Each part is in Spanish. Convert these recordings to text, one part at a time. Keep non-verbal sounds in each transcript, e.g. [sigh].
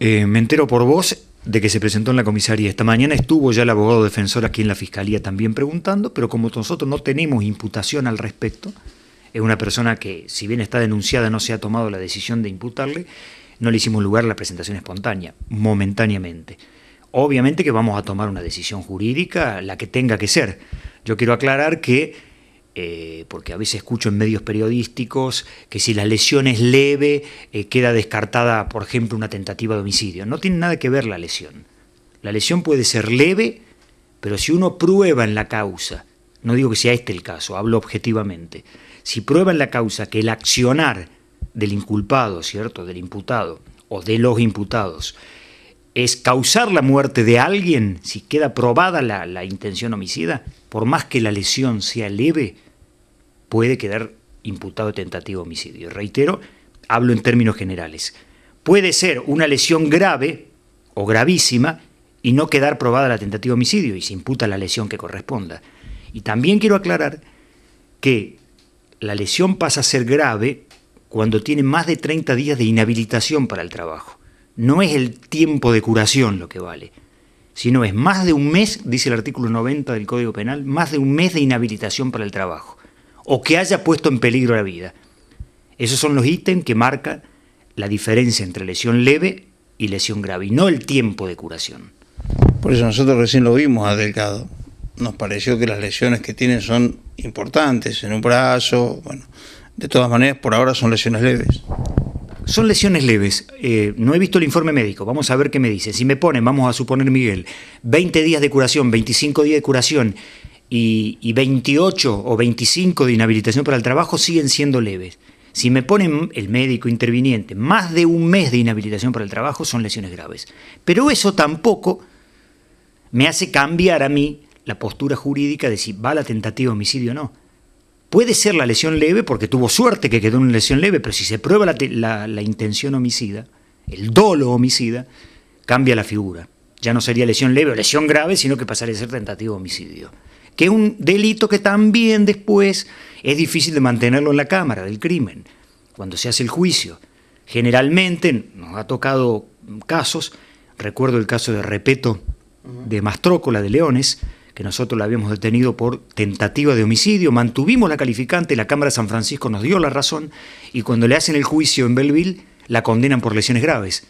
Eh, me entero por vos de que se presentó en la comisaría. Esta mañana estuvo ya el abogado defensor aquí en la fiscalía también preguntando, pero como nosotros no tenemos imputación al respecto, es una persona que, si bien está denunciada, no se ha tomado la decisión de imputarle, no le hicimos lugar a la presentación espontánea, momentáneamente. Obviamente que vamos a tomar una decisión jurídica, la que tenga que ser. Yo quiero aclarar que eh, porque a veces escucho en medios periodísticos que si la lesión es leve eh, queda descartada, por ejemplo, una tentativa de homicidio. No tiene nada que ver la lesión. La lesión puede ser leve, pero si uno prueba en la causa, no digo que sea este el caso, hablo objetivamente, si prueba en la causa que el accionar del inculpado, ¿cierto?, del imputado o de los imputados, es causar la muerte de alguien, si queda probada la intención homicida, por más que la lesión sea leve, puede quedar imputado tentativo de homicidio. Reitero, hablo en términos generales. Puede ser una lesión grave o gravísima y no quedar probada la tentativa de homicidio y se imputa la lesión que corresponda. Y también quiero aclarar que la lesión pasa a ser grave cuando tiene más de 30 días de inhabilitación para el trabajo. No es el tiempo de curación lo que vale, sino es más de un mes, dice el artículo 90 del Código Penal, más de un mes de inhabilitación para el trabajo o que haya puesto en peligro la vida. Esos son los ítems que marcan la diferencia entre lesión leve y lesión grave, y no el tiempo de curación. Por eso nosotros recién lo vimos a Delgado. Nos pareció que las lesiones que tiene son importantes, en un brazo, bueno, de todas maneras, por ahora son lesiones leves. Son lesiones leves. Eh, no he visto el informe médico. Vamos a ver qué me dice. Si me ponen, vamos a suponer, Miguel, 20 días de curación, 25 días de curación y, 28 o 25 de inhabilitación para el trabajo siguen siendo leves. Si me ponen el médico interviniente más de un mes de inhabilitación para el trabajo, son lesiones graves. Pero eso tampoco me hace cambiar a mí la postura jurídica de si va la tentativa de homicidio o no. Puede ser la lesión leve porque tuvo suerte que quedó una lesión leve, pero si se prueba la, la intención homicida, el dolo homicida, cambia la figura. Ya no sería lesión leve o lesión grave, sino que pasaría a ser tentativa de homicidio que es un delito que también después es difícil de mantenerlo en la Cámara del crimen, cuando se hace el juicio. Generalmente nos ha tocado casos, recuerdo el caso de Repeto de Mastrócola de Leones, que nosotros la habíamos detenido por tentativa de homicidio, mantuvimos la calificante, la Cámara de San Francisco nos dio la razón, y cuando le hacen el juicio en Belleville, la condenan por lesiones graves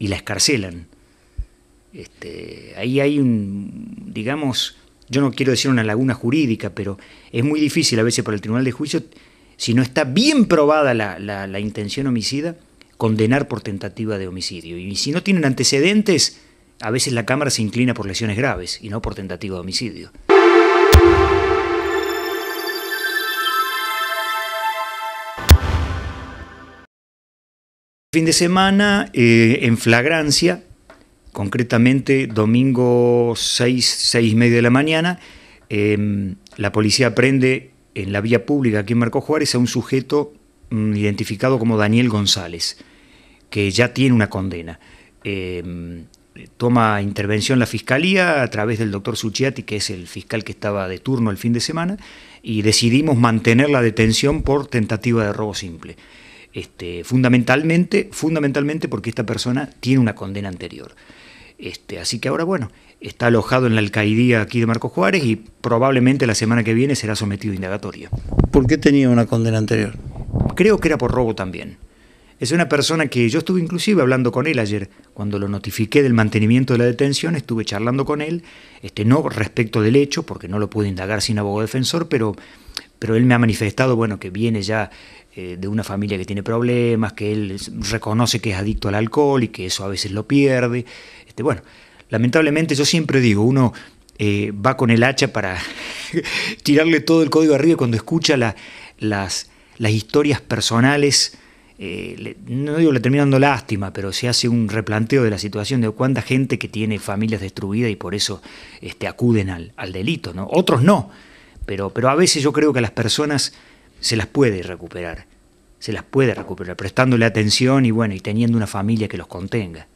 y la escarcelan. Este, ahí hay un, digamos, yo no quiero decir una laguna jurídica, pero es muy difícil a veces para el tribunal de juicio, si no está bien probada la, intención homicida, condenar por tentativa de homicidio. Y si no tienen antecedentes, a veces la Cámara se inclina por lesiones graves y no por tentativa de homicidio. Fin de semana, eh, en flagrancia, concretamente domingo 6, 6 y media de la mañana, em, la policía prende en la vía pública aquí en Marco Juárez a un sujeto mm, identificado como Daniel González, que ya tiene una condena. Em, toma intervención la fiscalía a través del doctor Suchiati, que es el fiscal que estaba de turno el fin de semana, y decidimos mantener la detención por tentativa de robo simple. Este, fundamentalmente, fundamentalmente porque esta persona tiene una condena anterior. Este, así que ahora, bueno, está alojado en la alcaidía aquí de Marcos Juárez y probablemente la semana que viene será sometido a indagatoria. ¿Por qué tenía una condena anterior? Creo que era por robo también. Es una persona que yo estuve inclusive hablando con él ayer, cuando lo notifiqué del mantenimiento de la detención, estuve charlando con él, este, no respecto del hecho, porque no lo pude indagar sin abogado defensor, pero pero él me ha manifestado, bueno, que viene ya eh, de una familia que tiene problemas, que él reconoce que es adicto al alcohol y que eso a veces lo pierde. Este, bueno, lamentablemente yo siempre digo, uno eh, va con el hacha para [laughs] tirarle todo el código arriba y cuando escucha las, las, historias personales, eh, no digo le terminando lástima, pero se hace un replanteo de la situación de cuánta gente que tiene familias destruidas y por eso este, acuden al, al delito. ¿no? Otros no pero, pero a veces yo creo que a las personas se las puede recuperar, se las puede recuperar, prestándole atención y bueno, y teniendo una familia que los contenga.